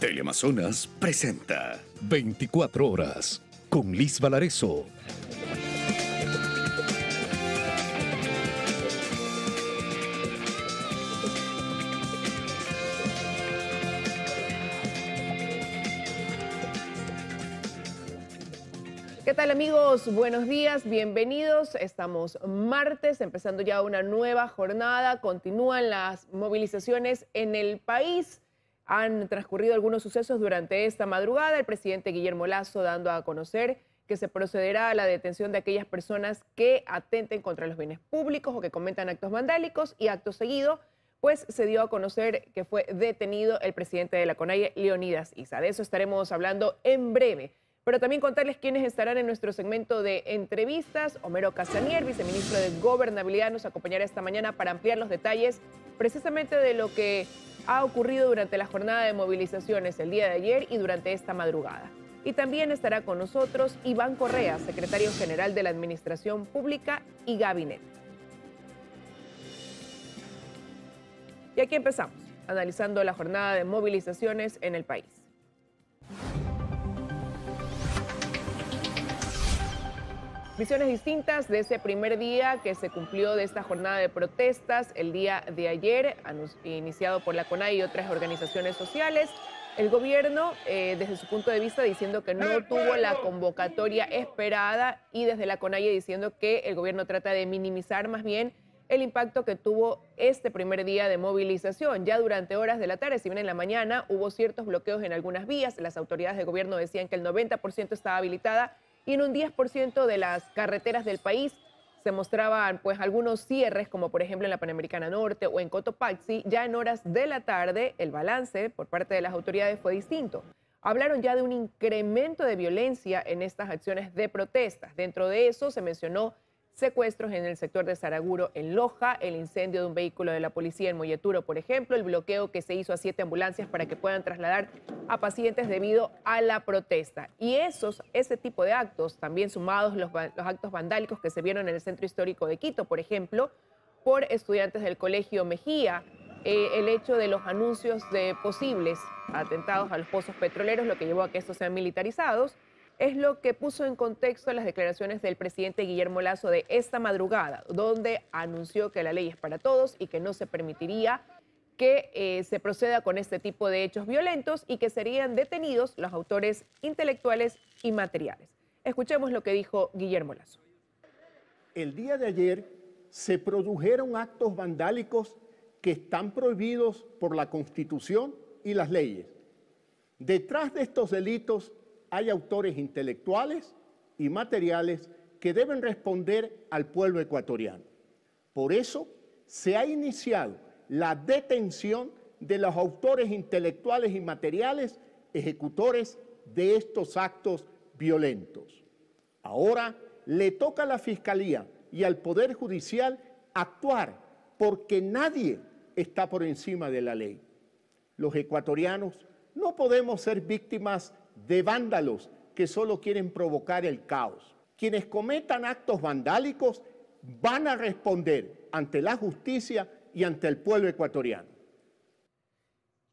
Teleamazonas presenta 24 horas con Liz Valareso. ¿Qué tal amigos? Buenos días, bienvenidos. Estamos martes, empezando ya una nueva jornada. Continúan las movilizaciones en el país. Han transcurrido algunos sucesos durante esta madrugada, el presidente Guillermo Lazo dando a conocer que se procederá a la detención de aquellas personas que atenten contra los bienes públicos o que cometan actos vandálicos y acto seguido, pues se dio a conocer que fue detenido el presidente de la CONAIE, Leonidas Isa. De eso estaremos hablando en breve pero también contarles quiénes estarán en nuestro segmento de entrevistas. Homero Casanier, viceministro de Gobernabilidad, nos acompañará esta mañana para ampliar los detalles precisamente de lo que ha ocurrido durante la jornada de movilizaciones el día de ayer y durante esta madrugada. Y también estará con nosotros Iván Correa, secretario general de la Administración Pública y Gabinete. Y aquí empezamos, analizando la jornada de movilizaciones en el país. Visiones distintas de ese primer día que se cumplió de esta jornada de protestas el día de ayer, iniciado por la CONAI y otras organizaciones sociales. El gobierno, eh, desde su punto de vista, diciendo que no tuvo la convocatoria esperada y desde la CONAI diciendo que el gobierno trata de minimizar más bien el impacto que tuvo este primer día de movilización. Ya durante horas de la tarde, si bien en la mañana, hubo ciertos bloqueos en algunas vías. Las autoridades de gobierno decían que el 90% estaba habilitada y en un 10% de las carreteras del país se mostraban pues algunos cierres, como por ejemplo en la Panamericana Norte o en Cotopaxi, ya en horas de la tarde el balance por parte de las autoridades fue distinto. Hablaron ya de un incremento de violencia en estas acciones de protestas. Dentro de eso se mencionó secuestros en el sector de Saraguro, en Loja, el incendio de un vehículo de la policía en Molleturo, por ejemplo, el bloqueo que se hizo a siete ambulancias para que puedan trasladar a pacientes debido a la protesta. Y esos, ese tipo de actos, también sumados los, actos vandálicos que se vieron en el centro histórico de Quito, por ejemplo, por estudiantes del Colegio Mejía, eh, el hecho de los anuncios de posibles atentados a los pozos petroleros, lo que llevó a que estos sean militarizados es lo que puso en contexto las declaraciones del presidente Guillermo Lazo de esta madrugada, donde anunció que la ley es para todos y que no se permitiría que eh, se proceda con este tipo de hechos violentos y que serían detenidos los autores intelectuales y materiales. Escuchemos lo que dijo Guillermo Lazo. El día de ayer se produjeron actos vandálicos que están prohibidos por la Constitución y las leyes. Detrás de estos delitos hay autores intelectuales y materiales que deben responder al pueblo ecuatoriano. Por eso se ha iniciado la detención de los autores intelectuales y materiales ejecutores de estos actos violentos. Ahora le toca a la Fiscalía y al Poder Judicial actuar porque nadie está por encima de la ley. Los ecuatorianos no podemos ser víctimas de vándalos que solo quieren provocar el caos. Quienes cometan actos vandálicos van a responder ante la justicia y ante el pueblo ecuatoriano.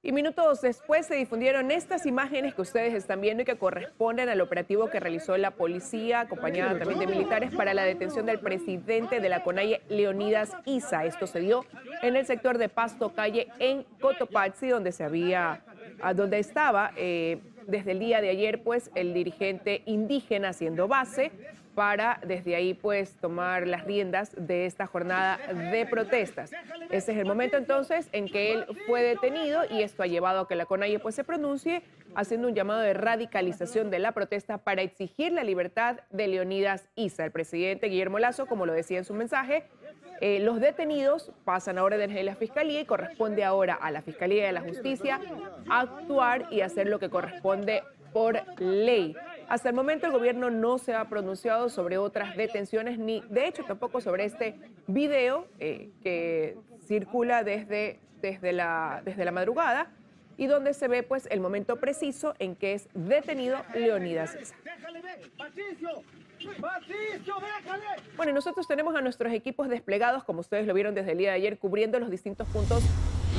Y minutos después se difundieron estas imágenes que ustedes están viendo y que corresponden al operativo que realizó la policía, acompañada también de militares, para la detención del presidente de la CONAIE, Leonidas Isa. Esto se dio en el sector de Pasto Calle, en Cotopaxi, donde se había, ah, donde estaba. Eh, desde el día de ayer, pues, el dirigente indígena haciendo base para desde ahí, pues, tomar las riendas de esta jornada de protestas. Ese es el momento entonces en que él fue detenido y esto ha llevado a que la CONAIE, pues, se pronuncie haciendo un llamado de radicalización de la protesta para exigir la libertad de Leonidas Isa. El presidente Guillermo Lazo, como lo decía en su mensaje, eh, los detenidos pasan ahora de la Fiscalía y corresponde ahora a la Fiscalía y a la Justicia actuar y hacer lo que corresponde por ley. Hasta el momento el gobierno no se ha pronunciado sobre otras detenciones ni, de hecho, tampoco sobre este video eh, que circula desde, desde, la, desde la madrugada y donde se ve pues el momento preciso en que es detenido Leonidas César. Bueno, nosotros tenemos a nuestros equipos desplegados, como ustedes lo vieron desde el día de ayer, cubriendo los distintos puntos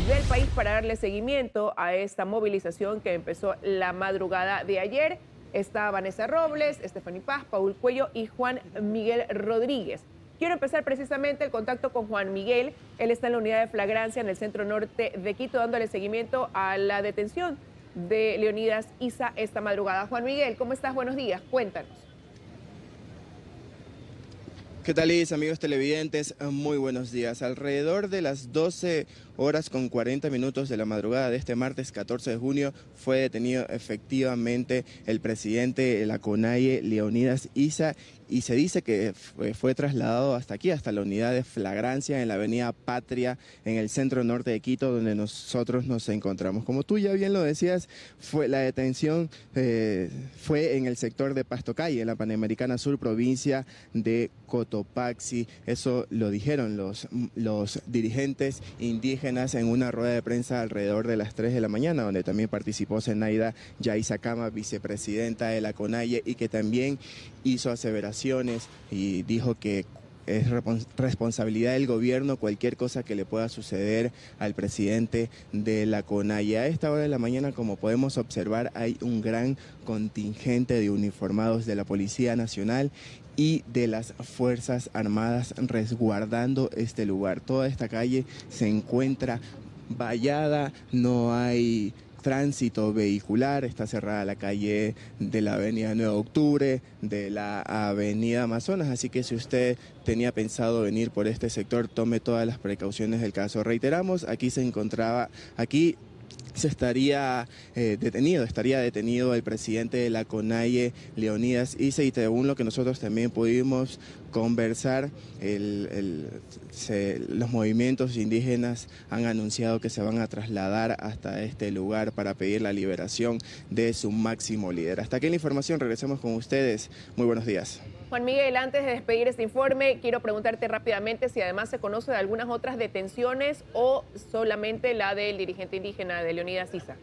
del país para darle seguimiento a esta movilización que empezó la madrugada de ayer. Está Vanessa Robles, Stephanie Paz, Paul Cuello y Juan Miguel Rodríguez. Quiero empezar precisamente el contacto con Juan Miguel. Él está en la unidad de flagrancia en el centro norte de Quito, dándole seguimiento a la detención de Leonidas Isa esta madrugada. Juan Miguel, ¿cómo estás? Buenos días, cuéntanos. ¿Qué tal, amigos televidentes? Eh, muy buenos días. Alrededor de las 12 horas con 40 minutos de la madrugada de este martes 14 de junio fue detenido efectivamente el presidente de la CONAIE, Leonidas Isa, y se dice que fue trasladado hasta aquí, hasta la unidad de flagrancia en la avenida Patria, en el centro norte de Quito, donde nosotros nos encontramos. Como tú ya bien lo decías, fue, la detención eh, fue en el sector de Pastocalle, en la Panamericana Sur, provincia de Cotopaxi. Eso lo dijeron los, los dirigentes indígenas en una rueda de prensa alrededor de las 3 de la mañana, donde también participó Zenaida Yaisakama, vicepresidenta de la CONAIE, y que también hizo aseveración y dijo que es responsabilidad del gobierno cualquier cosa que le pueda suceder al presidente de la Y A esta hora de la mañana, como podemos observar, hay un gran contingente de uniformados de la Policía Nacional y de las Fuerzas Armadas resguardando este lugar. Toda esta calle se encuentra vallada, no hay tránsito vehicular, está cerrada la calle de la avenida 9 octubre, de la avenida Amazonas, así que si usted tenía pensado venir por este sector, tome todas las precauciones del caso. Reiteramos, aquí se encontraba, aquí se estaría eh, detenido, estaría detenido el presidente de la CONAIE, Leonidas Ise y según lo que nosotros también pudimos conversar, los movimientos indígenas han anunciado que se van a trasladar hasta este lugar para pedir la liberación de su máximo líder. Hasta aquí la información, regresamos con ustedes. Muy buenos días. Juan Miguel, antes de despedir este informe, quiero preguntarte rápidamente si además se conoce de algunas otras detenciones o solamente la del dirigente indígena de Leonidas Sisa.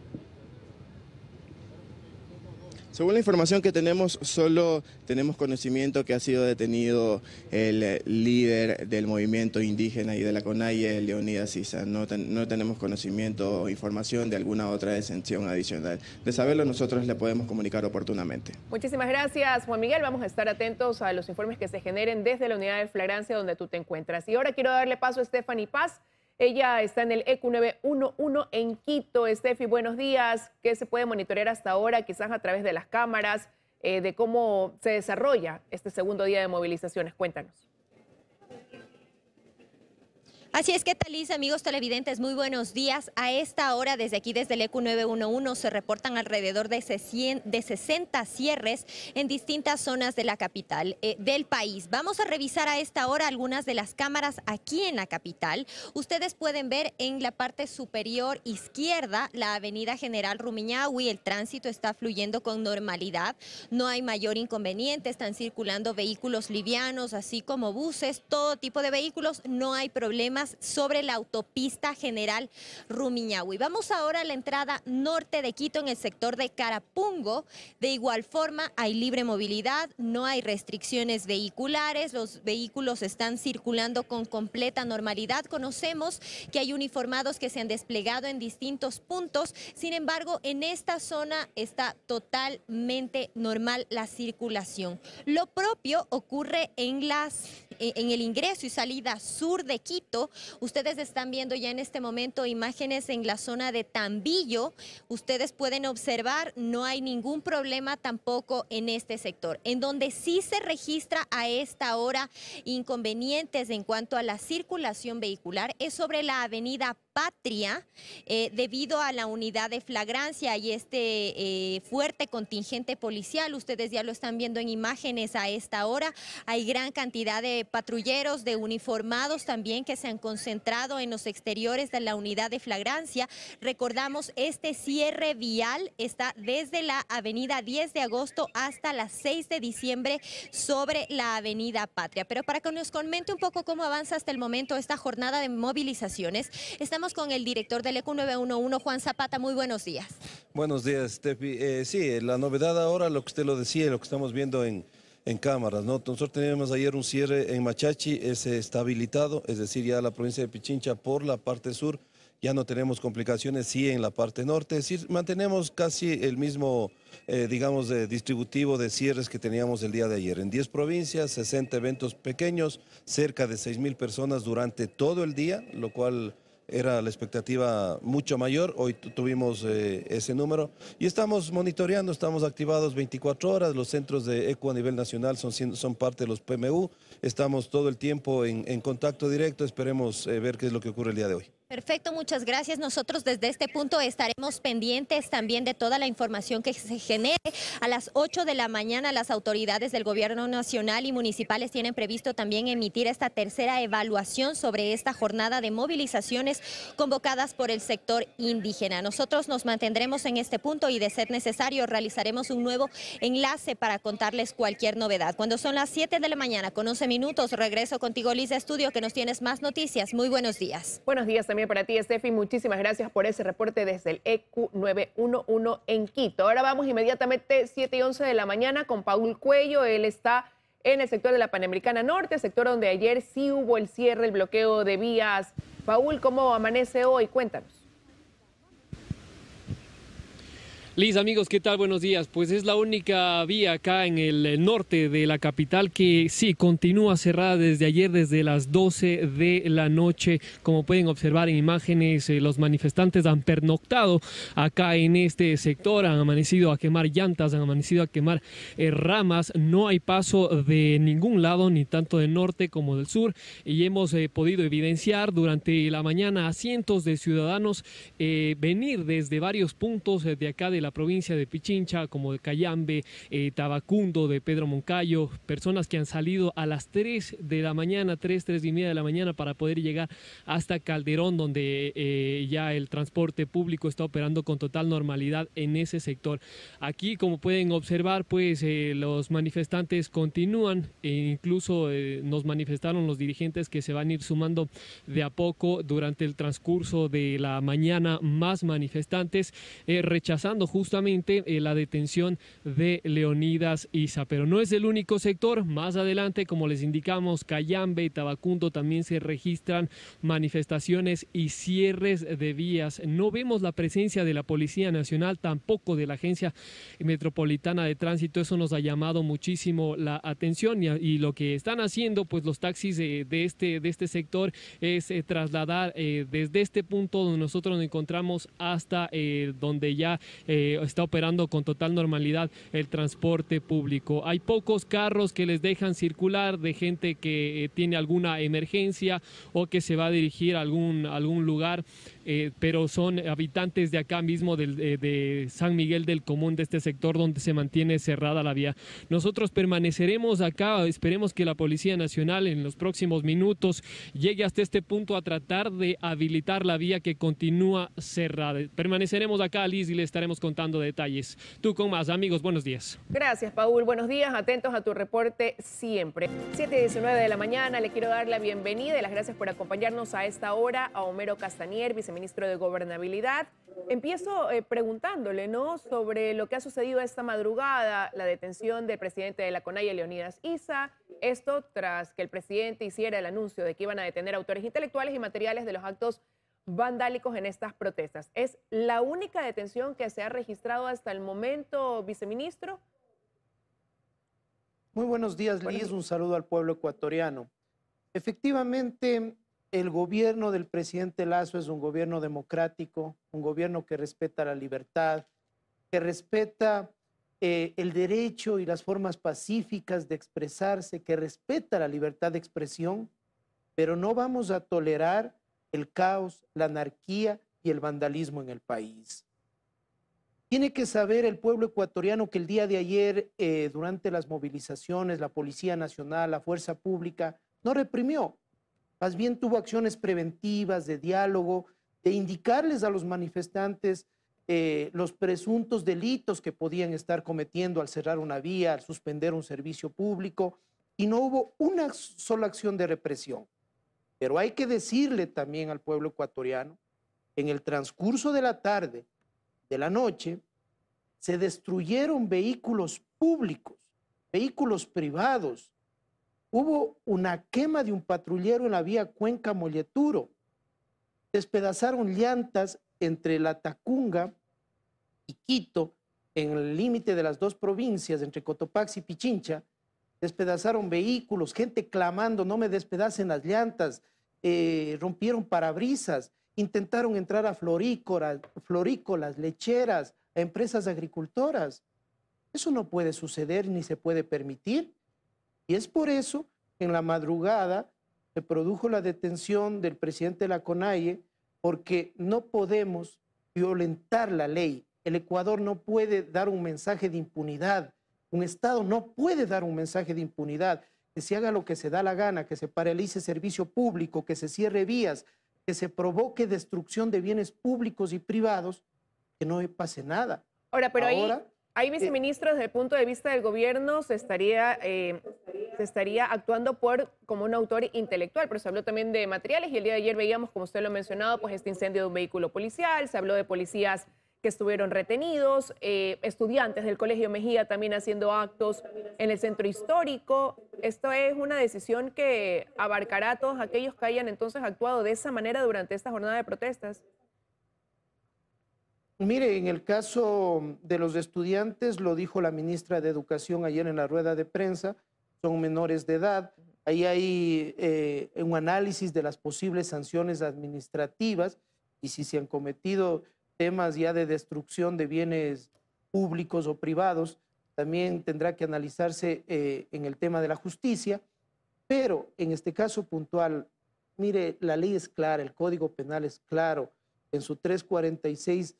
Según la información que tenemos, solo tenemos conocimiento que ha sido detenido el eh, líder del movimiento indígena y de la CONAIE, Leonidas Sisa. No, tenemos conocimiento o información de alguna otra exención adicional. De saberlo, nosotros le podemos comunicar oportunamente. Muchísimas gracias, Juan Miguel. Vamos a estar atentos a los informes que se generen desde la unidad de flagrancia donde tú te encuentras. Y ahora quiero darle paso a Stephanie Paz ella está en el EQ911 en Quito. Estefi, buenos días. ¿Qué se puede monitorear hasta ahora, quizás a través de las cámaras, eh, de cómo se desarrolla este segundo día de movilizaciones? Cuéntanos. Así es que taliza amigos televidentes, muy buenos días. A esta hora, desde aquí, desde el ECU 911, se reportan alrededor de, 60 cierres en distintas zonas de la capital eh, del país. Vamos a revisar a esta hora algunas de las cámaras aquí en la capital. Ustedes pueden ver en la parte superior izquierda la avenida General Rumiñahui. El tránsito está fluyendo con normalidad. No hay mayor inconveniente. Están circulando vehículos livianos, así como buses, todo tipo de vehículos. No hay problemas sobre la autopista general Rumiñahui. Vamos ahora a la entrada norte de Quito en el sector de Carapungo. De igual forma hay libre movilidad, no hay restricciones vehiculares, los vehículos están circulando con completa normalidad. Conocemos que hay uniformados que se han desplegado en distintos puntos, sin embargo en esta zona está totalmente normal la circulación. Lo propio ocurre en, en el ingreso y salida sur de Quito, Ustedes están viendo ya en este momento imágenes en la zona de Tambillo. Ustedes pueden observar, no hay ningún problema tampoco en este sector. En donde sí se registra a esta hora inconvenientes en cuanto a la circulación vehicular es sobre la avenida patria eh, debido a la unidad de flagrancia y este eh, fuerte contingente policial. Ustedes ya lo están viendo en imágenes a esta hora. Hay gran cantidad de patrulleros, de uniformados también que se han concentrado en los exteriores de la unidad de flagrancia. Recordamos, este cierre vial está desde la avenida 10 de agosto hasta la 6 de diciembre sobre la avenida Patria. Pero para que nos comente un poco cómo avanza hasta el momento esta jornada de movilizaciones, estamos con el director del ECU 911, Juan Zapata. Muy buenos días. Buenos días, Steffi. Eh, sí, la novedad ahora, lo que usted lo decía, lo que estamos viendo en, en cámaras, ¿no? Nosotros teníamos ayer un cierre en Machachi, ese está habilitado, es decir, ya la provincia de Pichincha por la parte sur, ya no tenemos complicaciones, sí en la parte norte, es decir, mantenemos casi el mismo, eh, digamos, de distributivo de cierres que teníamos el día de ayer. En 10 provincias, 60 eventos pequeños, cerca de 6 mil personas durante todo el día, lo cual era la expectativa mucho mayor, hoy tuvimos eh, ese número y estamos monitoreando, estamos activados 24 horas, los centros de ECO a nivel nacional son, son parte de los PMU, estamos todo el tiempo en, contacto directo, esperemos eh, ver qué es lo que ocurre el día de hoy. Perfecto, muchas gracias. Nosotros desde este punto estaremos pendientes también de toda la información que se genere. A las 8 de la mañana las autoridades del gobierno nacional y municipales tienen previsto también emitir esta tercera evaluación sobre esta jornada de movilizaciones convocadas por el sector indígena. Nosotros nos mantendremos en este punto y de ser necesario realizaremos un nuevo enlace para contarles cualquier novedad. Cuando son las 7 de la mañana con 11 minutos, regreso contigo Liz Estudio que nos tienes más noticias. Muy buenos días. Buenos días también para ti, Estefi, Muchísimas gracias por ese reporte desde el EQ911 en Quito. Ahora vamos inmediatamente 7 y 11 de la mañana con Paul Cuello. Él está en el sector de la Panamericana Norte, sector donde ayer sí hubo el cierre, el bloqueo de vías. Paul, ¿cómo amanece hoy? Cuéntanos. Liz, amigos, ¿qué tal? Buenos días. Pues es la única vía acá en el eh, norte de la capital que sí continúa cerrada desde ayer, desde las 12 de la noche. Como pueden observar en imágenes, eh, los manifestantes han pernoctado acá en este sector, han amanecido a quemar llantas, han amanecido a quemar eh, ramas. No hay paso de ningún lado, ni tanto del norte como del sur. Y hemos podido evidenciar durante la mañana a cientos de ciudadanos venir desde varios puntos de acá de la provincia de Pichincha, como de Cayambe, eh, Tabacundo, de Pedro Moncayo, personas que han salido a las 3 de la mañana, 3, 3 y media de la mañana para poder llegar hasta Calderón, donde eh, ya el transporte público está operando con total normalidad en ese sector. Aquí, como pueden observar, pues eh, los manifestantes continúan e incluso nos manifestaron los dirigentes que se van a ir sumando de a poco durante el transcurso de la mañana más manifestantes rechazando justamente eh, la detención de Leonidas Isa. Pero no es el único sector. Más adelante, como les indicamos, Cayambe y Tabacundo también se registran manifestaciones y cierres de vías. No vemos la presencia de la Policía Nacional, tampoco de la Agencia Metropolitana de Tránsito. Eso nos ha llamado muchísimo la atención y, lo que están haciendo pues los taxis de, este, de este sector es eh, trasladar eh, desde este punto donde nosotros nos encontramos hasta donde ya eh, está operando con total normalidad el transporte público. Hay pocos carros que les dejan circular de gente que eh, tiene alguna emergencia o que se va a dirigir a algún, algún lugar eh, pero son habitantes de acá mismo eh, de, San Miguel del Común, de este sector donde se mantiene cerrada la vía. Nosotros permaneceremos acá, esperemos que la Policía Nacional en los próximos minutos llegue hasta este punto a tratar de habilitar la vía que continúa cerrada. Permaneceremos acá, Liz, y le estaremos contando detalles. Tú con más, amigos, buenos días. Gracias, Paul. Buenos días, atentos a tu reporte siempre. 7 y 19 de la mañana, le quiero dar la bienvenida y las gracias por acompañarnos a esta hora a Homero Castanier, viceministro ministro de Gobernabilidad. Empiezo eh, preguntándole, ¿no? Sobre lo que ha sucedido esta madrugada, la detención del presidente de la CONAIE, Leonidas Isa. Esto tras que el presidente hiciera el anuncio de que iban a detener autores intelectuales y materiales de los actos vandálicos en estas protestas. ¿Es la única detención que se ha registrado hasta el momento, viceministro? Muy buenos días, Liz. Un saludo al pueblo ecuatoriano. Efectivamente, el gobierno del presidente Lazo es un gobierno democrático, un gobierno que respeta la libertad, que respeta eh, el derecho y las formas pacíficas de expresarse, que respeta la libertad de expresión, pero no vamos a tolerar el caos, la anarquía y el vandalismo en el país. Tiene que saber el pueblo ecuatoriano que el día de ayer, eh, durante las movilizaciones, la Policía Nacional, la Fuerza Pública, no reprimió, más bien tuvo acciones preventivas, de diálogo, de indicarles a los manifestantes eh, los presuntos delitos que podían estar cometiendo al cerrar una vía, al suspender un servicio público, y no hubo una sola acción de represión. Pero hay que decirle también al pueblo ecuatoriano, en el transcurso de la tarde, de la noche, se destruyeron vehículos públicos, vehículos privados, Hubo una quema de un patrullero en la vía Cuenca Molleturo. Despedazaron llantas entre La Tacunga y Quito, en el límite de las dos provincias, entre Cotopaxi y Pichincha. Despedazaron vehículos, gente clamando, no me despedacen las llantas. Eh, rompieron parabrisas, intentaron entrar a florícolas, florícolas, lecheras, a empresas agricultoras. Eso no puede suceder ni se puede permitir. Y es por eso que en la madrugada se produjo la detención del presidente de la CONAIE, porque no podemos violentar la ley. El Ecuador no puede dar un mensaje de impunidad. Un Estado no puede dar un mensaje de impunidad. Que se haga lo que se da la gana, que se paralice servicio público, que se cierre vías, que se provoque destrucción de bienes públicos y privados, que no pase nada. Ahora, pero ahí Ahí, viceministro, eh, desde el punto de vista del gobierno, se estaría, eh, se estaría actuando por, como un autor intelectual, pero se habló también de materiales y el día de ayer veíamos, como usted lo ha mencionado, pues este incendio de un vehículo policial, se habló de policías que estuvieron retenidos, eh, estudiantes del Colegio Mejía también haciendo actos en el centro histórico. Esto es una decisión que abarcará a todos aquellos que hayan entonces actuado de esa manera durante esta jornada de protestas. Mire, en el caso de los estudiantes, lo dijo la ministra de Educación ayer en la rueda de prensa, son menores de edad. Ahí hay eh, un análisis de las posibles sanciones administrativas y si se han cometido temas ya de destrucción de bienes públicos o privados, también tendrá que analizarse eh, en el tema de la justicia. Pero en este caso puntual, mire, la ley es clara, el Código Penal es claro. En su 346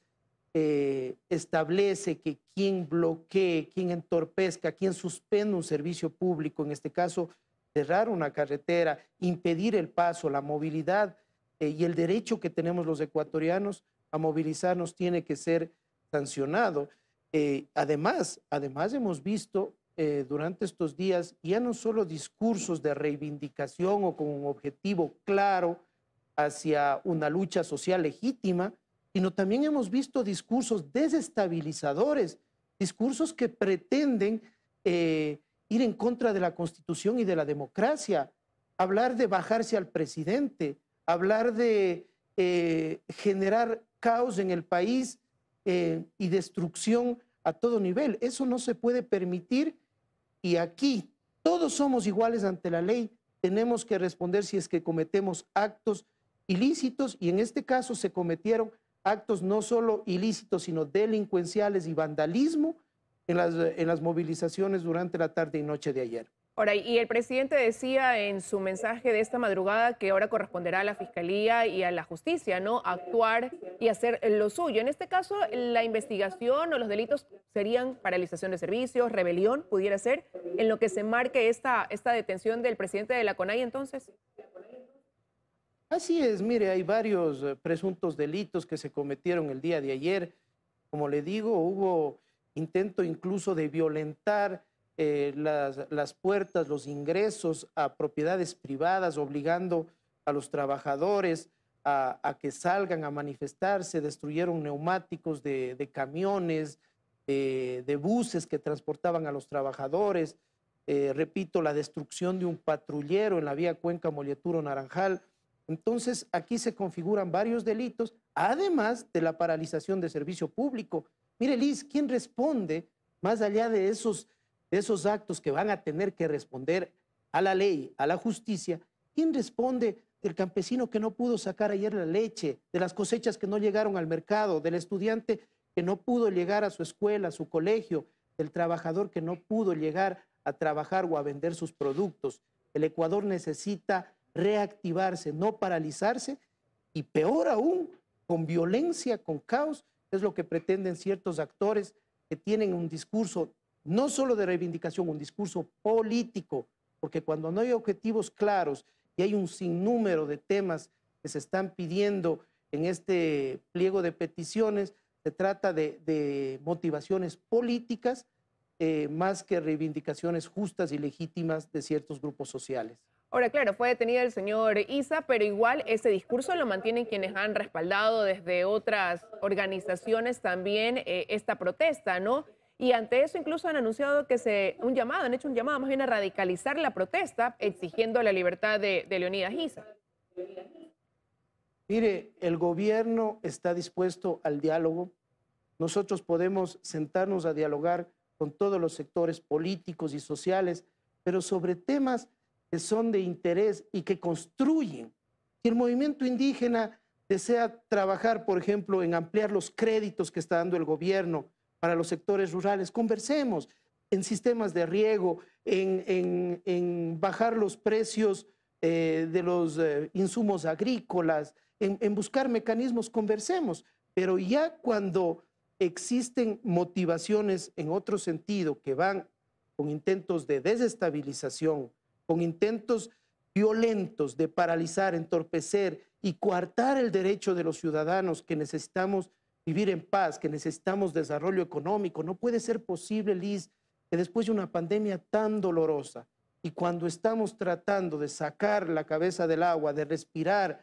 eh, establece que quien bloquee, quien entorpezca, quien suspenda un servicio público, en este caso cerrar una carretera, impedir el paso, la movilidad eh, y el derecho que tenemos los ecuatorianos a movilizarnos tiene que ser sancionado. Eh, además, además hemos visto durante estos días ya no solo discursos de reivindicación o con un objetivo claro hacia una lucha social legítima, sino también hemos visto discursos desestabilizadores, discursos que pretenden eh, ir en contra de la Constitución y de la democracia, hablar de bajarse al presidente, hablar de eh, generar caos en el país eh, y destrucción a todo nivel. Eso no se puede permitir y aquí todos somos iguales ante la ley. Tenemos que responder si es que cometemos actos ilícitos y en este caso se cometieron actos no solo ilícitos, sino delincuenciales y vandalismo en las, en las movilizaciones durante la tarde y noche de ayer. Ahora, y el presidente decía en su mensaje de esta madrugada que ahora corresponderá a la Fiscalía y a la Justicia, ¿no? Actuar y hacer lo suyo. En este caso, la investigación o los delitos serían paralización de servicios, rebelión, pudiera ser, en lo que se marque esta, esta detención del presidente de la CONAI, entonces. Así es, mire, hay varios eh, presuntos delitos que se cometieron el día de ayer. Como le digo, hubo intento incluso de violentar eh, las, puertas, los ingresos a propiedades privadas, obligando a los trabajadores a, que salgan a manifestarse, destruyeron neumáticos de, camiones, eh, de buses que transportaban a los trabajadores, repito, la destrucción de un patrullero en la vía Cuenca Molleturo Naranjal. Entonces, aquí se configuran varios delitos, además de la paralización de servicio público. Mire, Liz, ¿quién responde más allá de esos, de esos actos que van a tener que responder a la ley, a la justicia? ¿Quién responde del campesino que no pudo sacar ayer la leche, de las cosechas que no llegaron al mercado, del estudiante que no pudo llegar a su escuela, a su colegio, del trabajador que no pudo llegar a trabajar o a vender sus productos? El Ecuador necesita reactivarse, no paralizarse y peor aún, con violencia, con caos, es lo que pretenden ciertos actores que tienen un discurso no solo de reivindicación, un discurso político, porque cuando no hay objetivos claros y hay un sinnúmero de temas que se están pidiendo en este pliego de peticiones, se trata de, motivaciones políticas eh, más que reivindicaciones justas y legítimas de ciertos grupos sociales. Ahora, claro, fue detenido el señor Isa, pero igual ese discurso lo mantienen quienes han respaldado desde otras organizaciones también eh, esta protesta, ¿no? Y ante eso incluso han anunciado que se un llamado, han hecho un llamado más bien a radicalizar la protesta, exigiendo la libertad de, de Leonidas Isa. Mire, el gobierno está dispuesto al diálogo. Nosotros podemos sentarnos a dialogar con todos los sectores políticos y sociales, pero sobre temas que son de interés y que construyen. Y el movimiento indígena desea trabajar, por ejemplo, en ampliar los créditos que está dando el gobierno para los sectores rurales. Conversemos en sistemas de riego, en, en, en bajar los precios eh, de los eh, insumos agrícolas, en, en, buscar mecanismos, conversemos. Pero ya cuando existen motivaciones en otro sentido que van con intentos de desestabilización, con intentos violentos de paralizar, entorpecer y coartar el derecho de los ciudadanos que necesitamos vivir en paz, que necesitamos desarrollo económico. No puede ser posible, Liz, que después de una pandemia tan dolorosa y cuando estamos tratando de sacar la cabeza del agua, de respirar,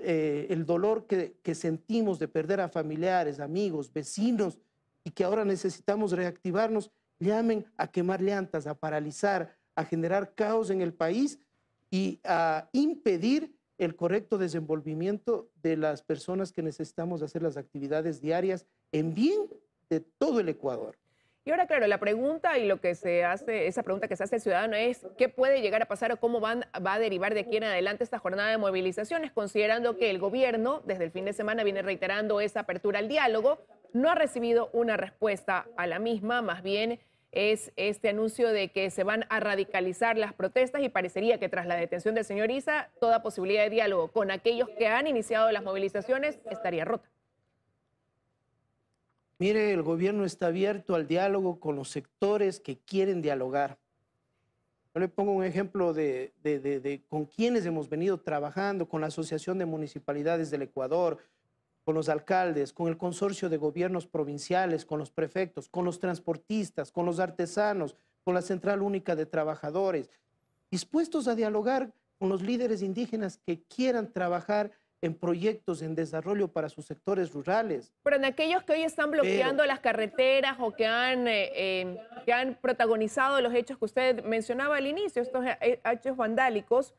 eh, el dolor que, que sentimos de perder a familiares, amigos, vecinos, y que ahora necesitamos reactivarnos, llamen a quemar llantas, a paralizar, a generar caos en el país y a impedir el correcto desenvolvimiento de las personas que necesitamos hacer las actividades diarias en bien de todo el Ecuador. Y ahora, claro, la pregunta y lo que se hace, esa pregunta que se hace el ciudadano es qué puede llegar a pasar o cómo va a derivar de aquí en adelante esta jornada de movilizaciones, considerando que el gobierno desde el fin de semana viene reiterando esa apertura al diálogo, no ha recibido una respuesta a la misma, más bien es este anuncio de que se van a radicalizar las protestas y parecería que tras la detención del señor Isa, toda posibilidad de diálogo con aquellos que han iniciado las movilizaciones estaría rota. Mire, el gobierno está abierto al diálogo con los sectores que quieren dialogar. Yo le pongo un ejemplo de, de con quienes hemos venido trabajando, con la Asociación de Municipalidades del Ecuador, con los alcaldes, con el consorcio de gobiernos provinciales, con los prefectos, con los transportistas, con los artesanos, con la Central Única de Trabajadores, dispuestos a dialogar con los líderes indígenas que quieran trabajar en proyectos en desarrollo para sus sectores rurales. Pero en aquellos que hoy están bloqueando las carreteras o que han, eh, eh, han protagonizado los hechos que usted mencionaba al inicio, estos hechos vandálicos,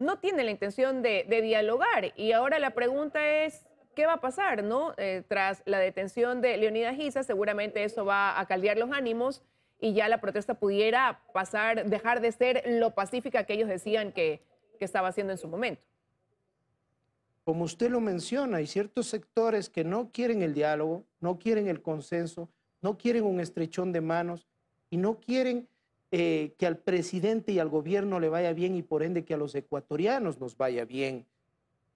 no tienen la intención de, de dialogar. Y ahora la pregunta es, ¿Qué va a pasar, no? Eh, tras la detención de Leonidas Giza, seguramente eso va a caldear los ánimos y ya la protesta pudiera pasar, dejar de ser lo pacífica que ellos decían que, que estaba haciendo en su momento. Como usted lo menciona, hay ciertos sectores que no quieren el diálogo, no quieren el consenso, no quieren un estrechón de manos y no quieren eh, que al presidente y al gobierno le vaya bien y por ende que a los ecuatorianos nos vaya bien.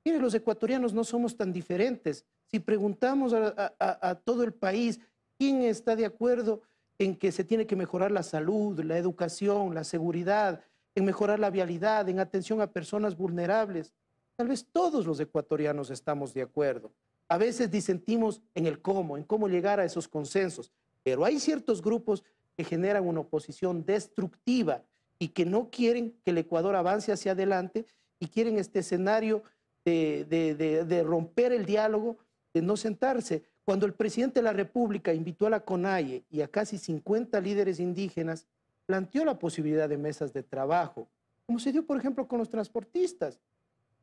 Mire, los ecuatorianos no somos tan diferentes. Si preguntamos a, a, todo el país quién está de acuerdo en que se tiene que mejorar la salud, la educación, la seguridad, en mejorar la vialidad, en atención a personas vulnerables, tal vez todos los ecuatorianos estamos de acuerdo. A veces disentimos en el cómo, en cómo llegar a esos consensos, pero hay ciertos grupos que generan una oposición destructiva y que no quieren que el Ecuador avance hacia adelante y quieren este escenario de, romper el diálogo, de no sentarse. Cuando el presidente de la República invitó a la CONAIE y a casi 50 líderes indígenas, planteó la posibilidad de mesas de trabajo, como se dio, por ejemplo, con los transportistas.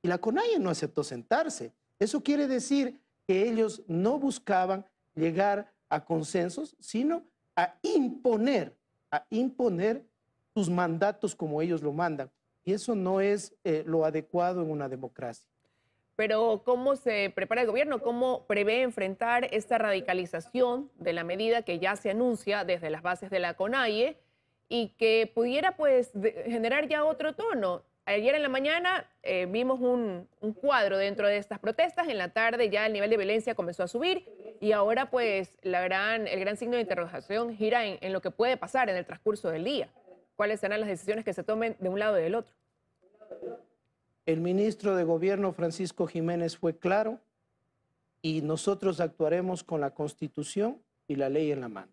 Y la CONAIE no aceptó sentarse. Eso quiere decir que ellos no buscaban llegar a consensos, sino a imponer, a imponer sus mandatos como ellos lo mandan. Y eso no es eh, lo adecuado en una democracia. Pero ¿cómo se prepara el gobierno? ¿Cómo prevé enfrentar esta radicalización de la medida que ya se anuncia desde las bases de la CONAIE y que pudiera pues generar ya otro tono? Ayer en la mañana eh, vimos un, cuadro dentro de estas protestas, en la tarde ya el nivel de violencia comenzó a subir y ahora pues la gran, el gran signo de interrogación gira en, en lo que puede pasar en el transcurso del día. ¿Cuáles serán las decisiones que se tomen de un lado y del otro? El ministro de Gobierno, Francisco Jiménez, fue claro y nosotros actuaremos con la Constitución y la ley en la mano.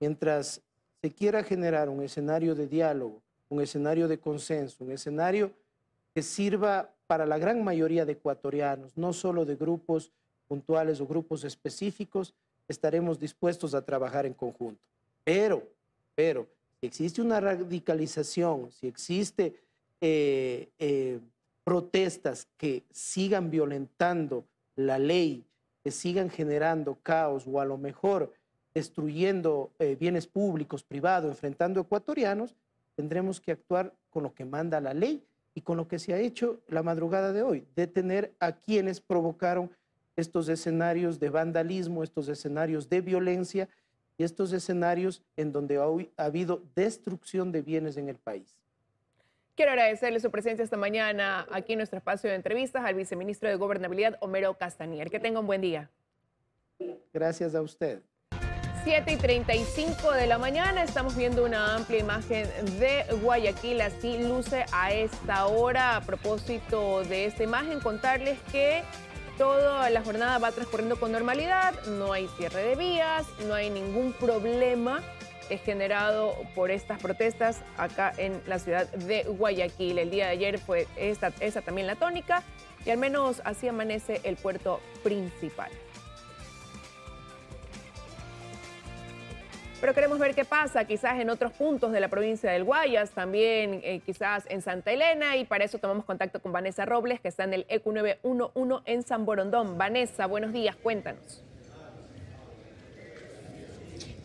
Mientras se quiera generar un escenario de diálogo, un escenario de consenso, un escenario que sirva para la gran mayoría de ecuatorianos, no solo de grupos puntuales o grupos específicos, estaremos dispuestos a trabajar en conjunto. Pero, pero, si existe una radicalización, si existe eh, eh, protestas que sigan violentando la ley, que sigan generando caos o a lo mejor destruyendo eh, bienes públicos, privados, enfrentando ecuatorianos, tendremos que actuar con lo que manda la ley y con lo que se ha hecho la madrugada de hoy, detener a quienes provocaron estos escenarios de vandalismo, estos escenarios de violencia y estos escenarios en donde hoy ha habido destrucción de bienes en el país. Quiero agradecerle su presencia esta mañana aquí en nuestro espacio de entrevistas al viceministro de Gobernabilidad, Homero Castanier. Que tenga un buen día. Gracias a usted. 7 y 35 de la mañana estamos viendo una amplia imagen de Guayaquil, así luce a esta hora. A propósito de esta imagen, contarles que toda la jornada va transcurriendo con normalidad, no hay cierre de vías, no hay ningún problema es generado por estas protestas acá en la ciudad de Guayaquil. El día de ayer fue esta, esa también la tónica y al menos así amanece el puerto principal. Pero queremos ver qué pasa quizás en otros puntos de la provincia del Guayas, también eh, quizás en Santa Elena y para eso tomamos contacto con Vanessa Robles que está en el EQ911 en San Borondón. Vanessa, buenos días, cuéntanos.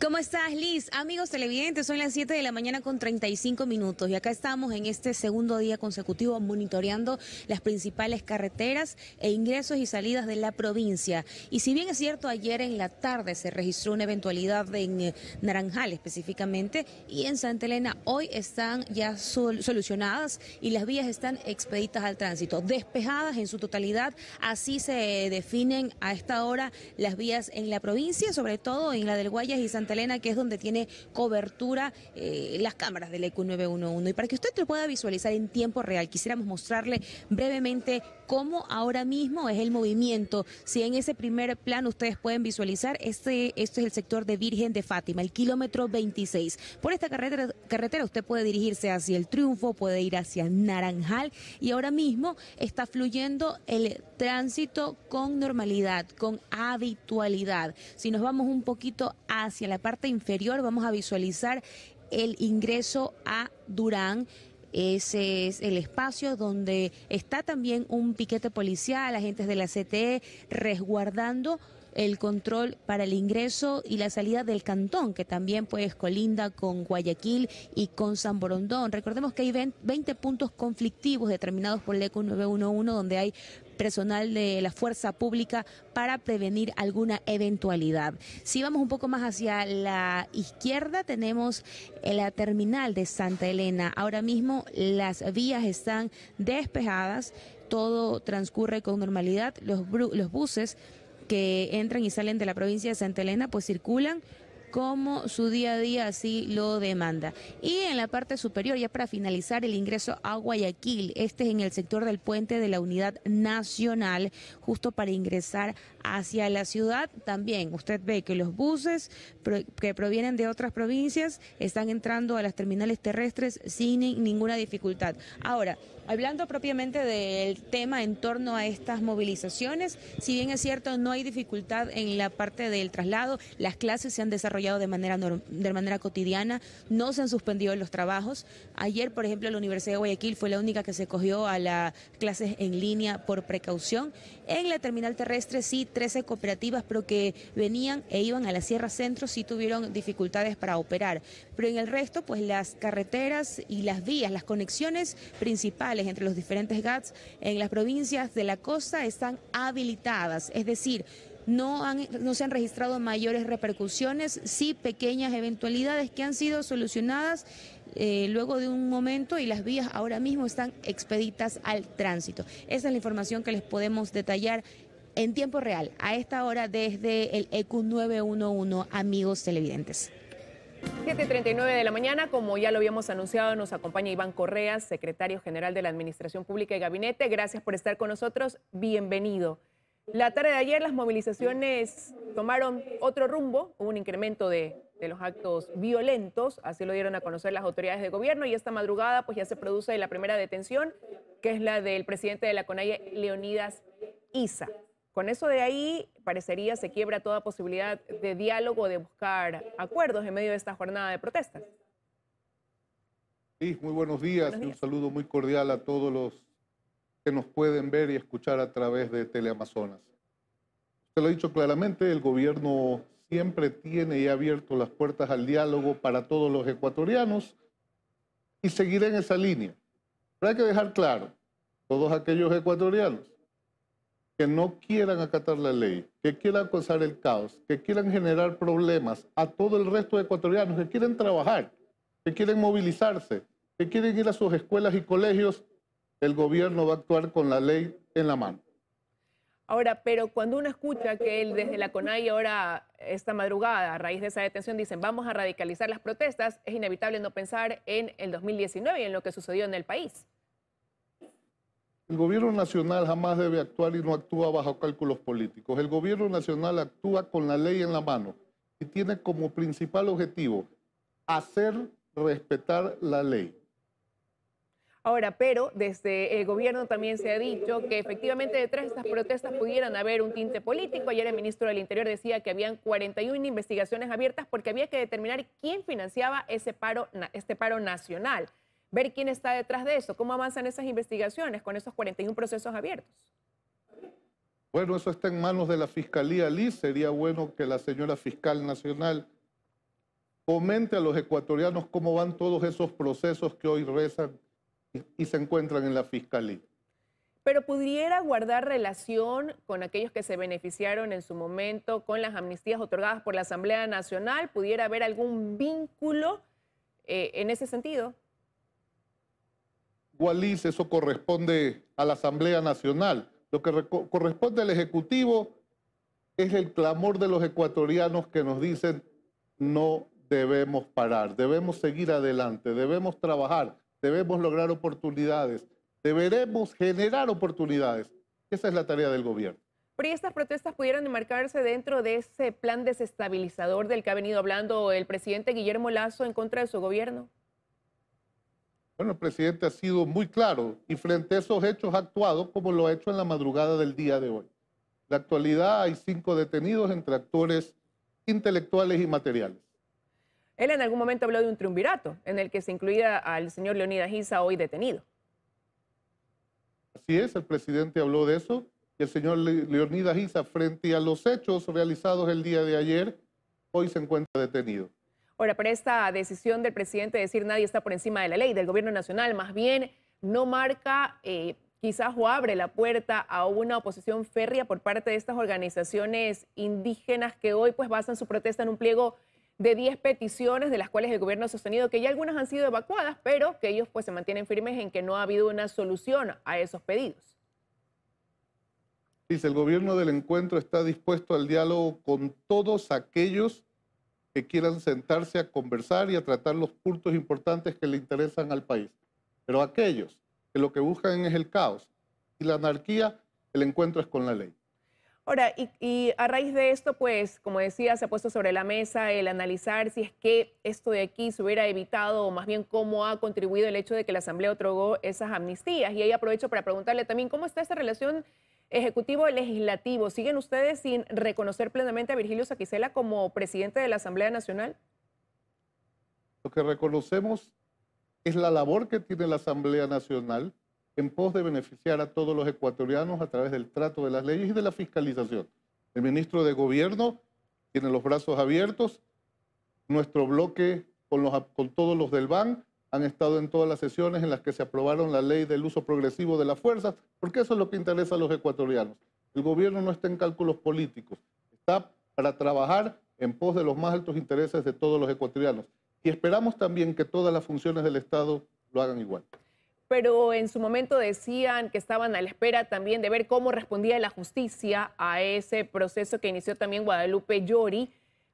¿Cómo estás, Liz? Amigos televidentes, son las 7 de la mañana con 35 minutos y acá estamos en este segundo día consecutivo monitoreando las principales carreteras e ingresos y salidas de la provincia. Y si bien es cierto, ayer en la tarde se registró una eventualidad en eh, Naranjal específicamente y en Santa Elena, hoy están ya solucionadas y las vías están expeditas al tránsito, despejadas en su totalidad. Así se definen a esta hora las vías en la provincia, sobre todo en la del Guayas y Santa que es donde tiene cobertura eh, las cámaras del EQ911. Y para que usted lo pueda visualizar en tiempo real, quisiéramos mostrarle brevemente cómo ahora mismo es el movimiento. Si en ese primer plano ustedes pueden visualizar, este, este, es el sector de Virgen de Fátima, el kilómetro 26. Por esta carretera, carretera usted puede dirigirse hacia el Triunfo, puede ir hacia Naranjal y ahora mismo está fluyendo el tránsito con normalidad, con habitualidad. Si nos vamos un poquito hacia la parte inferior, vamos a visualizar el ingreso a Durán ese es el espacio donde está también un piquete policial, agentes de la CTE resguardando el control para el ingreso y la salida del cantón, que también pues colinda con Guayaquil y con San Borondón. Recordemos que hay 20 puntos conflictivos determinados por el ECO 911, donde hay personal de la fuerza pública para prevenir alguna eventualidad. Si vamos un poco más hacia la izquierda, tenemos la terminal de Santa Elena. Ahora mismo las vías están despejadas, todo transcurre con normalidad, los, los buses que entran y salen de la provincia de Santa Elena pues circulan como su día a día así lo demanda. Y en la parte superior, ya para finalizar, el ingreso a Guayaquil, este es en el sector del puente de la Unidad Nacional, justo para ingresar hacia la ciudad. También usted ve que los buses que provienen de otras provincias están entrando a las terminales terrestres sin ninguna dificultad. Ahora, Hablando propiamente del tema en torno a estas movilizaciones, si bien es cierto, no hay dificultad en la parte del traslado, las clases se han desarrollado de manera, de manera cotidiana, no se han suspendido los trabajos. Ayer, por ejemplo, la Universidad de Guayaquil fue la única que se cogió a las clases en línea por precaución. En la terminal terrestre sí, 13 cooperativas, pero que venían e iban a la Sierra Centro, sí tuvieron dificultades para operar. Pero en el resto, pues las carreteras y las vías, las conexiones principales, entre los diferentes GATS en las provincias de la costa están habilitadas, es decir, no, no se han registrado mayores repercusiones, sí pequeñas eventualidades que han sido solucionadas eh, luego de un momento y las vías ahora mismo están expeditas al tránsito. Esa es la información que les podemos detallar en tiempo real a esta hora desde el EQ 911, amigos televidentes. 7.39 de la mañana, como ya lo habíamos anunciado, nos acompaña Iván Correa, secretario general de la Administración Pública y Gabinete. Gracias por estar con nosotros. Bienvenido. La tarde de ayer las movilizaciones tomaron otro rumbo, hubo un incremento de, los actos violentos, así lo dieron a conocer las autoridades de gobierno y esta madrugada pues ya se produce la primera detención, que es la del presidente de la CONAIE, Leonidas Isa. Con eso de ahí, parecería, se quiebra toda posibilidad de diálogo, de buscar acuerdos en medio de esta jornada de protestas. Sí, muy buenos días. y Un saludo muy cordial a todos los que nos pueden ver y escuchar a través de Teleamazonas. Usted lo ha dicho claramente, el gobierno siempre tiene y ha abierto las puertas al diálogo para todos los ecuatorianos y seguirá en esa línea. Pero hay que dejar claro, todos aquellos ecuatorianos que no quieran acatar la ley, que quieran causar el caos, que quieran generar problemas a todo el resto de ecuatorianos, que quieren trabajar, que quieren movilizarse, que quieren ir a sus escuelas y colegios, el gobierno va a actuar con la ley en la mano. Ahora, pero cuando uno escucha que él desde la CONAI ahora, esta madrugada, a raíz de esa detención, dicen vamos a radicalizar las protestas, es inevitable no pensar en el 2019 y en lo que sucedió en el país. El gobierno nacional jamás debe actuar y no actúa bajo cálculos políticos. El gobierno nacional actúa con la ley en la mano y tiene como principal objetivo hacer respetar la ley. Ahora, pero desde el gobierno también se ha dicho que efectivamente detrás de estas protestas pudieran haber un tinte político. Ayer el ministro del Interior decía que habían 41 investigaciones abiertas porque había que determinar quién financiaba ese paro, este paro nacional ver quién está detrás de eso, cómo avanzan esas investigaciones con esos 41 procesos abiertos. Bueno, eso está en manos de la Fiscalía Liz. Sería bueno que la señora fiscal nacional comente a los ecuatorianos cómo van todos esos procesos que hoy rezan y se encuentran en la Fiscalía pero pudiera guardar relación con aquellos que se beneficiaron en su momento con las amnistías otorgadas por la Asamblea Nacional, pudiera haber algún vínculo eh, en ese sentido. WALIS, eso corresponde a la Asamblea Nacional. Lo que corresponde al Ejecutivo es el clamor de los ecuatorianos que nos dicen no debemos parar, debemos seguir adelante, debemos trabajar, debemos lograr oportunidades, deberemos generar oportunidades. Esa es la tarea del gobierno. Pero estas protestas pudieran enmarcarse dentro de ese plan desestabilizador del que ha venido hablando el presidente Guillermo Lazo en contra de su gobierno. Bueno, el presidente ha sido muy claro y frente a esos hechos ha actuado como lo ha hecho en la madrugada del día de hoy. En la actualidad hay cinco detenidos entre actores intelectuales y materiales. Él en algún momento habló de un triunvirato en el que se incluía al señor Leonidas Giza, hoy detenido. Así es, el presidente habló de eso y el señor Leonidas Giza, frente a los hechos realizados el día de ayer, hoy se encuentra detenido. Ahora, para esta decisión del presidente de decir nadie está por encima de la ley, del gobierno nacional, más bien no marca eh, quizás o abre la puerta a una oposición férrea por parte de estas organizaciones indígenas que hoy pues basan su protesta en un pliego de 10 peticiones de las cuales el gobierno ha sostenido que ya algunas han sido evacuadas, pero que ellos pues se mantienen firmes en que no ha habido una solución a esos pedidos. Dice, el gobierno del encuentro está dispuesto al diálogo con todos aquellos que quieran sentarse a conversar y a tratar los puntos importantes que le interesan al país. Pero aquellos que lo que buscan es el caos y la anarquía, el encuentro es con la ley. Ahora, y, a raíz de esto, pues, como decía, se ha puesto sobre la mesa el analizar si es que esto de aquí se hubiera evitado, o más bien cómo ha contribuido el hecho de que la Asamblea otorgó esas amnistías. Y ahí aprovecho para preguntarle también cómo está esta relación Ejecutivo y Legislativo, ¿siguen ustedes sin reconocer plenamente a Virgilio Saquicela como presidente de la Asamblea Nacional? Lo que reconocemos es la labor que tiene la Asamblea Nacional en pos de beneficiar a todos los ecuatorianos a través del trato de las leyes y de la fiscalización. El ministro de Gobierno tiene los brazos abiertos, nuestro bloque con, con todos los del BAN han estado en todas las sesiones en las que se aprobaron la ley del uso progresivo de las fuerzas, porque eso es lo que interesa a los ecuatorianos. El gobierno no está en cálculos políticos, está para trabajar en pos de los más altos intereses de todos los ecuatorianos. Y esperamos también que todas las funciones del Estado lo hagan igual. Pero en su momento decían que estaban a la espera también de ver cómo respondía la justicia a ese proceso que inició también Guadalupe Llori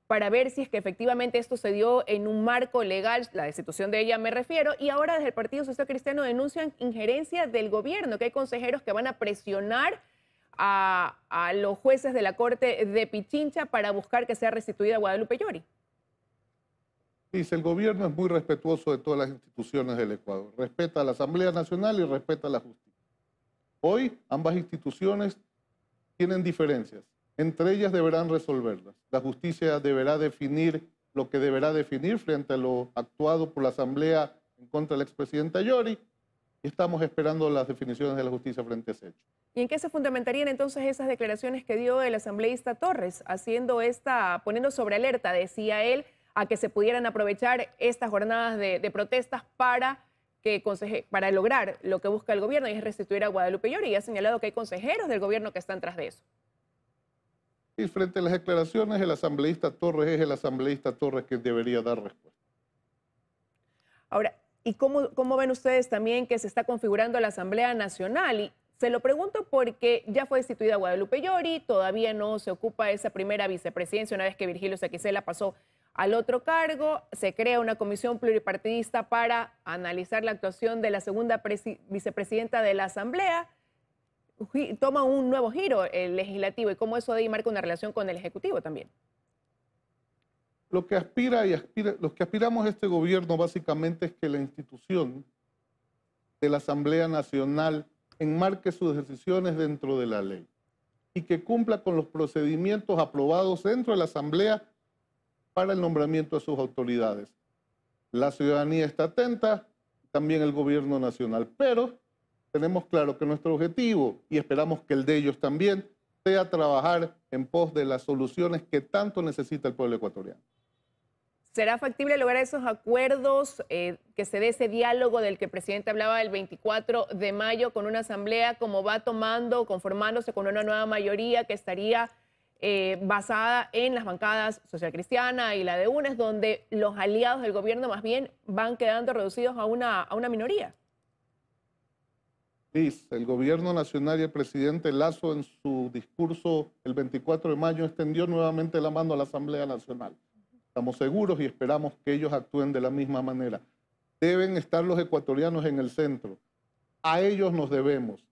para ver si es que efectivamente esto se dio en un marco legal, la destitución de ella me refiero, y ahora desde el Partido Social Cristiano denuncian injerencia del gobierno, que hay consejeros que van a presionar a, los jueces de la Corte de Pichincha para buscar que sea restituida Guadalupe Llori. Dice, el gobierno es muy respetuoso de todas las instituciones del Ecuador, respeta a la Asamblea Nacional y respeta a la justicia. Hoy ambas instituciones tienen diferencias entre ellas deberán resolverlas. La justicia deberá definir lo que deberá definir frente a lo actuado por la Asamblea en contra del expresidente Ayori Yori y estamos esperando las definiciones de la justicia frente a ese hecho. ¿Y en qué se fundamentarían entonces esas declaraciones que dio el asambleísta Torres, haciendo esta, poniendo sobre alerta, decía él, a que se pudieran aprovechar estas jornadas de, protestas para que para lograr lo que busca el gobierno y es restituir a Guadalupe Llori y ha señalado que hay consejeros del gobierno que están tras de eso. Y frente a las declaraciones, el asambleísta Torres es el asambleísta Torres que debería dar respuesta. Ahora, ¿y cómo, cómo ven ustedes también que se está configurando la Asamblea Nacional? Y se lo pregunto porque ya fue destituida Guadalupe Llori, todavía no se ocupa esa primera vicepresidencia una vez que Virgilio Saquicela pasó al otro cargo, se crea una comisión pluripartidista para analizar la actuación de la segunda vicepresidenta de la Asamblea toma un nuevo giro el legislativo y cómo eso ahí marca una relación con el Ejecutivo también. Lo que aspira y aspira, lo que aspiramos este gobierno básicamente es que la institución de la Asamblea Nacional enmarque sus decisiones dentro de la ley y que cumpla con los procedimientos aprobados dentro de la Asamblea para el nombramiento de sus autoridades. La ciudadanía está atenta, también el gobierno nacional, pero tenemos claro que nuestro objetivo, y esperamos que el de ellos también, sea trabajar en pos de las soluciones que tanto necesita el pueblo ecuatoriano. ¿Será factible lograr esos acuerdos, eh, que se dé ese diálogo del que el presidente hablaba el 24 de mayo con una asamblea, como va tomando, conformándose con una nueva mayoría que estaría eh, basada en las bancadas social cristiana y la de UNES, donde los aliados del gobierno más bien van quedando reducidos a una, a una minoría? el gobierno nacional y el presidente Lazo en su discurso el 24 de mayo extendió nuevamente la mano a la Asamblea Nacional. Estamos seguros y esperamos que ellos actúen de la misma manera. Deben estar los ecuatorianos en el centro. A ellos nos debemos.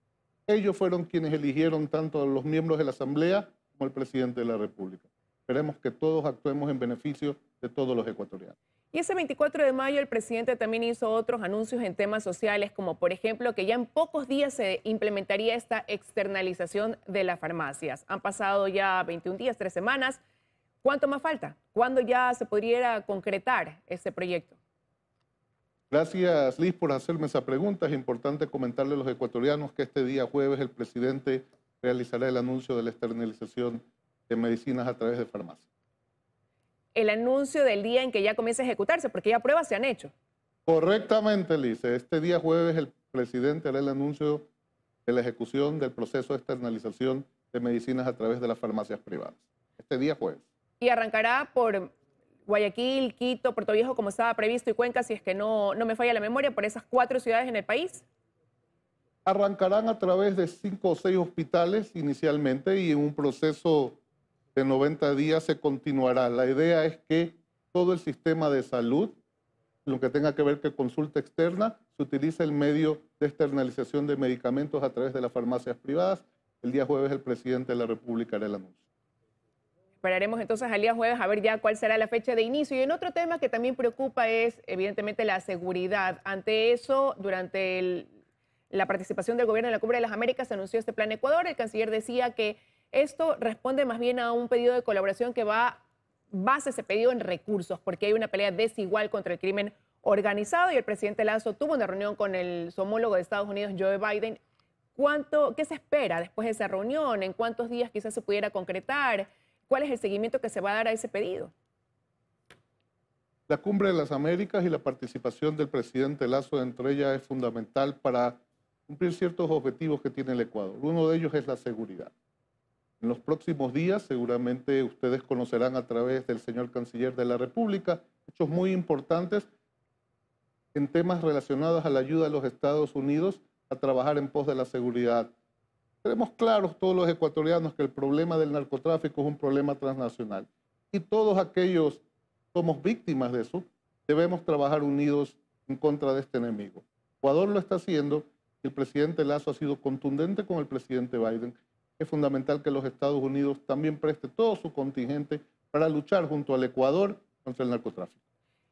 Ellos fueron quienes eligieron tanto a los miembros de la Asamblea como al presidente de la República. Esperemos que todos actuemos en beneficio de todos los ecuatorianos. Y ese 24 de mayo el presidente también hizo otros anuncios en temas sociales, como por ejemplo que ya en pocos días se implementaría esta externalización de las farmacias. Han pasado ya 21 días, tres semanas. ¿Cuánto más falta? ¿Cuándo ya se pudiera concretar este proyecto? Gracias, Liz, por hacerme esa pregunta. Es importante comentarle a los ecuatorianos que este día jueves el presidente realizará el anuncio de la externalización de medicinas a través de farmacias el anuncio del día en que ya comienza a ejecutarse, porque ya pruebas se han hecho. Correctamente, Lice. Este día jueves el presidente hará el anuncio de la ejecución del proceso de externalización de medicinas a través de las farmacias privadas. Este día jueves. Y arrancará por Guayaquil, Quito, Puerto Viejo, como estaba previsto, y Cuenca, si es que no, no me falla la memoria, por esas cuatro ciudades en el país. Arrancarán a través de cinco o seis hospitales inicialmente y en un proceso de 90 días se continuará. La idea es que todo el sistema de salud, lo que tenga que ver con consulta externa, se utilice el medio de externalización de medicamentos a través de las farmacias privadas. El día jueves el presidente de la República hará el anuncio. Esperaremos entonces al día jueves a ver ya cuál será la fecha de inicio. Y en otro tema que también preocupa es evidentemente la seguridad. Ante eso, durante la participación del gobierno en la Cumbre de las Américas se anunció este plan Ecuador. El canciller decía que esto responde más bien a un pedido de colaboración que va base ese pedido en recursos, porque hay una pelea desigual contra el crimen organizado y el presidente Lazo tuvo una reunión con el somólogo homólogo de Estados Unidos, Joe Biden. ¿Cuánto, ¿Qué se espera después de esa reunión? ¿En cuántos días quizás se pudiera concretar? ¿Cuál es el seguimiento que se va a dar a ese pedido? La cumbre de las Américas y la participación del presidente Lazo entre ellas es fundamental para cumplir ciertos objetivos que tiene el Ecuador. Uno de ellos es la seguridad. En los próximos días seguramente ustedes conocerán a través del señor canciller de la República hechos muy importantes en temas relacionados a la ayuda de los Estados Unidos a trabajar en pos de la seguridad. Tenemos claros todos los ecuatorianos que el problema del narcotráfico es un problema transnacional y todos aquellos somos víctimas de eso, debemos trabajar unidos en contra de este enemigo. Ecuador lo está haciendo, y el presidente Lazo ha sido contundente con el presidente Biden fundamental que los Estados Unidos también preste todo su contingente para luchar junto al Ecuador contra el narcotráfico.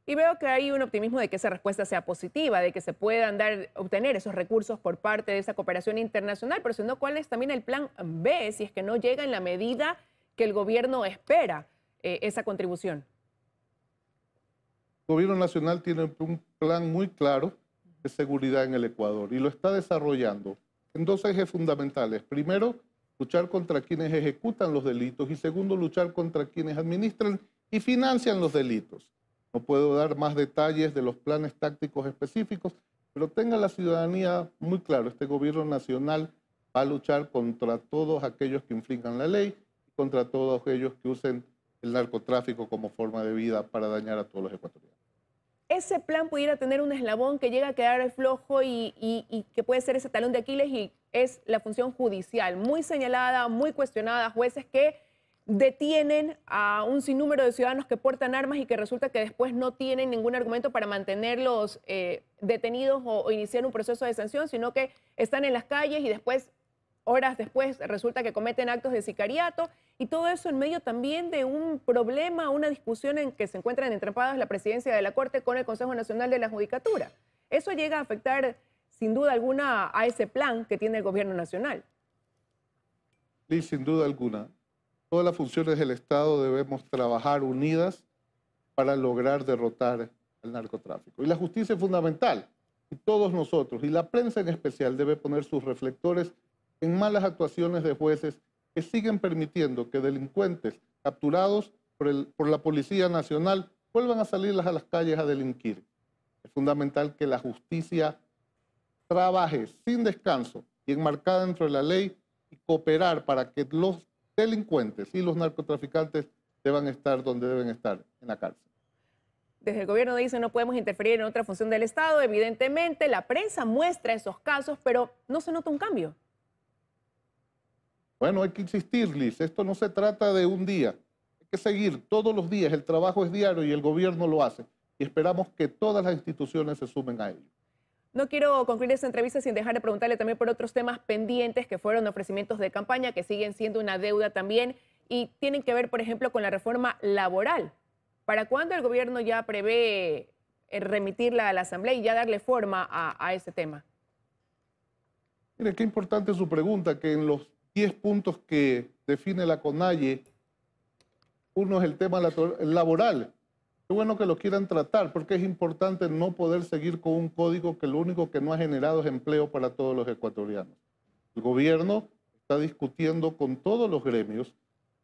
Y veo que hay un optimismo de que esa respuesta sea positiva, de que se puedan dar, obtener esos recursos por parte de esa cooperación internacional, pero si no, ¿cuál es también el plan B si es que no llega en la medida que el gobierno espera eh, esa contribución? El gobierno nacional tiene un plan muy claro de seguridad en el Ecuador y lo está desarrollando en dos ejes fundamentales. Primero, luchar contra quienes ejecutan los delitos y segundo, luchar contra quienes administran y financian los delitos. No puedo dar más detalles de los planes tácticos específicos, pero tenga la ciudadanía muy claro, este gobierno nacional va a luchar contra todos aquellos que infringan la ley y contra todos aquellos que usen el narcotráfico como forma de vida para dañar a todos los ecuatorianos ese plan pudiera tener un eslabón que llega a quedar flojo y, que puede ser ese talón de Aquiles y es la función judicial, muy señalada, muy cuestionada, jueces que detienen a un sinnúmero de ciudadanos que portan armas y que resulta que después no tienen ningún argumento para mantenerlos eh, detenidos o, iniciar un proceso de sanción, sino que están en las calles y después horas después resulta que cometen actos de sicariato y todo eso en medio también de un problema, una discusión en que se encuentran entrampadas la presidencia de la Corte con el Consejo Nacional de la Judicatura. Eso llega a afectar sin duda alguna a ese plan que tiene el gobierno nacional. Sí, sin duda alguna, todas las funciones del Estado debemos trabajar unidas para lograr derrotar el narcotráfico. Y la justicia es fundamental. Y todos nosotros, y la prensa en especial, debe poner sus reflectores en malas actuaciones de jueces que siguen permitiendo que delincuentes capturados por, la Policía Nacional vuelvan a salir a las calles a delinquir. Es fundamental que la justicia trabaje sin descanso y enmarcada dentro de la ley y cooperar para que los delincuentes y los narcotraficantes deban estar donde deben estar, en la cárcel. Desde el gobierno dicen no podemos interferir en otra función del Estado, evidentemente la prensa muestra esos casos, pero no se nota un cambio. Bueno, hay que insistir, Liz, esto no se trata de un día, hay que seguir todos los días, el trabajo es diario y el gobierno lo hace y esperamos que todas las instituciones se sumen a ello. No quiero concluir esta entrevista sin dejar de preguntarle también por otros temas pendientes que fueron ofrecimientos de campaña, que siguen siendo una deuda también y tienen que ver, por ejemplo, con la reforma laboral. ¿Para cuándo el gobierno ya prevé eh, remitirla a la Asamblea y ya darle forma a, a ese tema? Mire, qué importante su pregunta, que en los 10 puntos que define la CONAIE. Uno es el tema laboral. Qué bueno que lo quieran tratar, porque es importante no poder seguir con un código que lo único que no ha generado es empleo para todos los ecuatorianos. El gobierno está discutiendo con todos los gremios,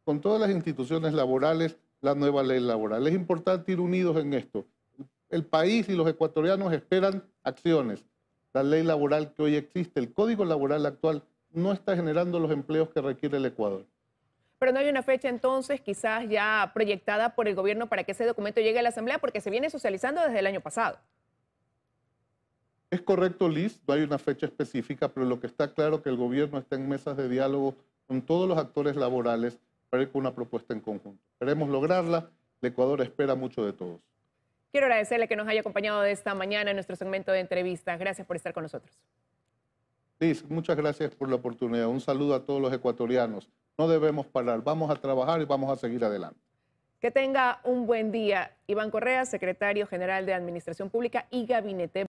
con todas las instituciones laborales, la nueva ley laboral. Es importante ir unidos en esto. El país y los ecuatorianos esperan acciones. La ley laboral que hoy existe, el código laboral actual, no está generando los empleos que requiere el Ecuador. Pero no hay una fecha entonces quizás ya proyectada por el gobierno para que ese documento llegue a la Asamblea porque se viene socializando desde el año pasado. Es correcto, Liz, no hay una fecha específica, pero lo que está claro es que el gobierno está en mesas de diálogo con todos los actores laborales para ir con una propuesta en conjunto. Queremos lograrla, el Ecuador espera mucho de todos. Quiero agradecerle que nos haya acompañado esta mañana en nuestro segmento de entrevistas. Gracias por estar con nosotros. Liz, muchas gracias por la oportunidad. Un saludo a todos los ecuatorianos. No debemos parar, vamos a trabajar y vamos a seguir adelante. Que tenga un buen día. Iván Correa, secretario general de Administración Pública y Gabinete.